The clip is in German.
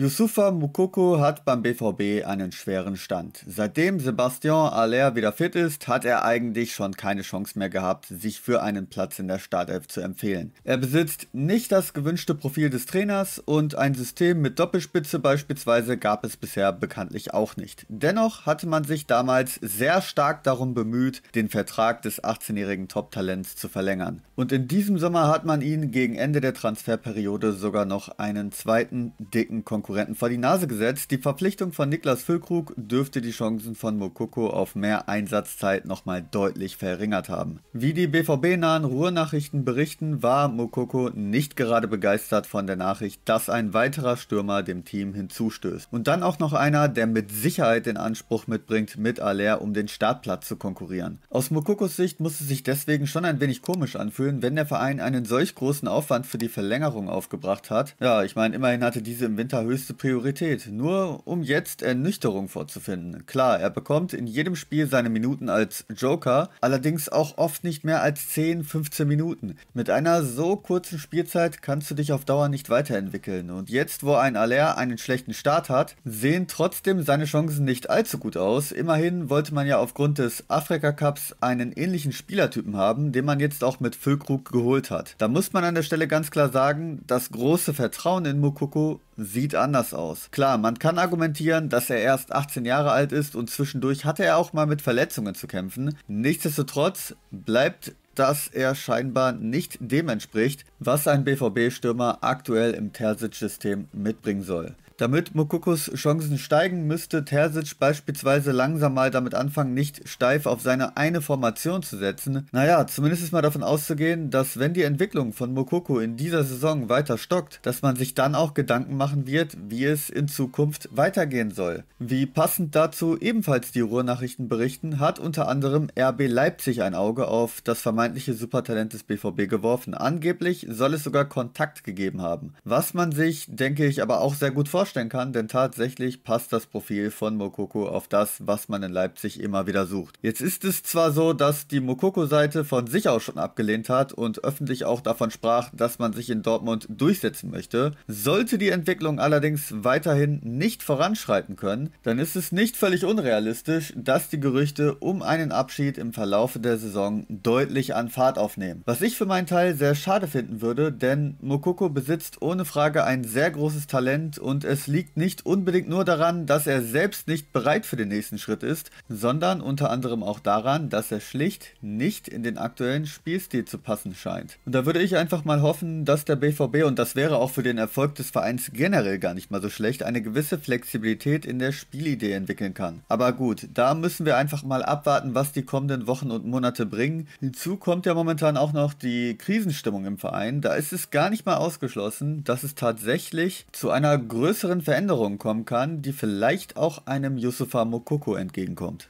Yusufa Mukoko hat beim BVB einen schweren Stand. Seitdem Sebastian Aller wieder fit ist, hat er eigentlich schon keine Chance mehr gehabt, sich für einen Platz in der Startelf zu empfehlen. Er besitzt nicht das gewünschte Profil des Trainers und ein System mit Doppelspitze beispielsweise gab es bisher bekanntlich auch nicht. Dennoch hatte man sich damals sehr stark darum bemüht, den Vertrag des 18-jährigen Top-Talents zu verlängern. Und in diesem Sommer hat man ihn gegen Ende der Transferperiode sogar noch einen zweiten dicken Konkurrenten Konkurrenten vor die Nase gesetzt. Die Verpflichtung von Niklas Füllkrug dürfte die Chancen von Mokoko auf mehr Einsatzzeit nochmal deutlich verringert haben. Wie die BVB-nahen Ruhrnachrichten berichten, war Mokoko nicht gerade begeistert von der Nachricht, dass ein weiterer Stürmer dem Team hinzustößt. Und dann auch noch einer, der mit Sicherheit den Anspruch mitbringt, mit Aller um den Startplatz zu konkurrieren. Aus Mokokos Sicht muss es sich deswegen schon ein wenig komisch anfühlen, wenn der Verein einen solch großen Aufwand für die Verlängerung aufgebracht hat. Ja, ich meine, immerhin hatte diese im Winter höchstens höchste Priorität, nur um jetzt Ernüchterung vorzufinden. Klar, er bekommt in jedem Spiel seine Minuten als Joker, allerdings auch oft nicht mehr als 10, 15 Minuten. Mit einer so kurzen Spielzeit kannst du dich auf Dauer nicht weiterentwickeln. Und jetzt, wo ein Aller einen schlechten Start hat, sehen trotzdem seine Chancen nicht allzu gut aus. Immerhin wollte man ja aufgrund des Afrika Cups einen ähnlichen Spielertypen haben, den man jetzt auch mit Füllkrug geholt hat. Da muss man an der Stelle ganz klar sagen, das große Vertrauen in Mukoko sieht anders aus. Klar, man kann argumentieren, dass er erst 18 Jahre alt ist und zwischendurch hatte er auch mal mit Verletzungen zu kämpfen. Nichtsdestotrotz bleibt dass er scheinbar nicht dem entspricht, was ein BVB-Stürmer aktuell im Terzic-System mitbringen soll. Damit Mokokos Chancen steigen, müsste Terzic beispielsweise langsam mal damit anfangen, nicht steif auf seine eine Formation zu setzen. Naja, zumindest ist mal davon auszugehen, dass wenn die Entwicklung von Mokoko in dieser Saison weiter stockt, dass man sich dann auch Gedanken machen wird, wie es in Zukunft weitergehen soll. Wie passend dazu ebenfalls die Ruhrnachrichten berichten, hat unter anderem RB Leipzig ein Auge auf das vermeintliche Supertalent des BVB geworfen. Angeblich soll es sogar Kontakt gegeben haben. Was man sich, denke ich, aber auch sehr gut vorstellt vorstellen kann, denn tatsächlich passt das Profil von Mokoko auf das, was man in Leipzig immer wieder sucht. Jetzt ist es zwar so, dass die Mokoko-Seite von sich aus schon abgelehnt hat und öffentlich auch davon sprach, dass man sich in Dortmund durchsetzen möchte, sollte die Entwicklung allerdings weiterhin nicht voranschreiten können, dann ist es nicht völlig unrealistisch, dass die Gerüchte um einen Abschied im Verlauf der Saison deutlich an Fahrt aufnehmen. Was ich für meinen Teil sehr schade finden würde, denn Mokoko besitzt ohne Frage ein sehr großes Talent und es es liegt nicht unbedingt nur daran, dass er selbst nicht bereit für den nächsten Schritt ist, sondern unter anderem auch daran, dass er schlicht nicht in den aktuellen Spielstil zu passen scheint. Und da würde ich einfach mal hoffen, dass der BVB, und das wäre auch für den Erfolg des Vereins generell gar nicht mal so schlecht, eine gewisse Flexibilität in der Spielidee entwickeln kann. Aber gut, da müssen wir einfach mal abwarten, was die kommenden Wochen und Monate bringen. Hinzu kommt ja momentan auch noch die Krisenstimmung im Verein. Da ist es gar nicht mal ausgeschlossen, dass es tatsächlich zu einer größeren weiteren Veränderungen kommen kann, die vielleicht auch einem Yusufa Mokoko entgegenkommt.